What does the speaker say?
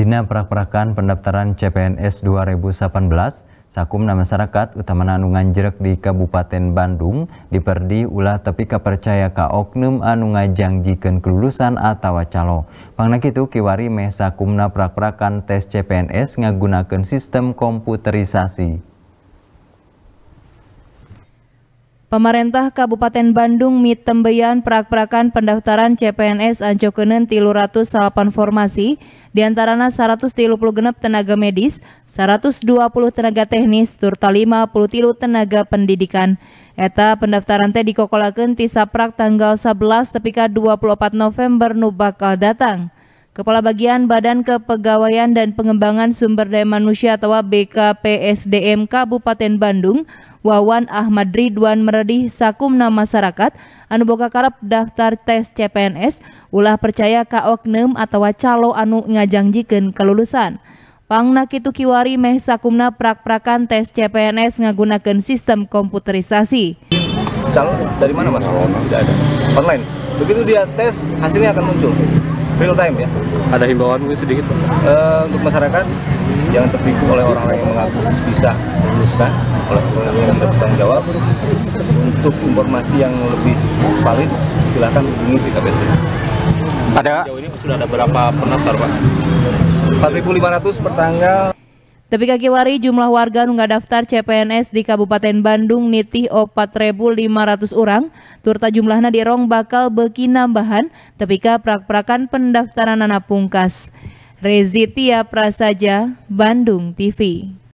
Dina perak-perakan pendaftaran CPNS 2018 Sakumna masyarakat Utama Nanungan Jerek di Kabupaten Bandung diperdi ulah tepi kepercaya ka oknum anu ngajangjikan kelulusan atau calo. Pangnak itu kiwari meh sakumna prak-prakan tes CPNS ngagunakan sistem komputerisasi. Pemerintah Kabupaten Bandung mit tembeyan prak-prakan pendaftaran CPNS ratus 308 formasi, diantarana puluh genep tenaga medis, 120 tenaga teknis, turta 50 tilu tenaga pendidikan. Eta pendaftaran teh dikokolakan ti saprak tanggal 11 tepika 24 November nubakal datang. Kepala Bagian Badan Kepegawaian dan Pengembangan Sumber Daya Manusia atau BKPSDM Kabupaten Bandung, Wawan Ahmad Ridwan meredih sakumna masyarakat anu boga karap daftar tes CPNS ulah percaya Kaoknem atau calo anu Ngajangjikan kelulusan. Pangnak itu kiwari meh sakumna prak-prakan tes CPNS ngagunakan sistem komputerisasi. Calon dari mana mas? Online. Begitu dia tes hasilnya akan muncul real time ya. Ada himbauan mungkin sedikit Uh, untuk masyarakat yang jangan tertipu oleh orang-orang yang mengaku bisa meluruskan oleh orang yang bertanggung jawab. Untuk informasi yang lebih valid silahkan hubungi KPS. Ada? Jauh ini sudah ada berapa pendaftar Pak? 4.500 per tanggal. Tapi Kaki wari jumlah warga nu daftar CPNS di Kabupaten Bandung nitih 4.500 orang, turta jumlahnya di rong bakal beki nambahan kah prak-prakan pendaftaran anak pungkas. Rezitia Prasaja, Bandung TV.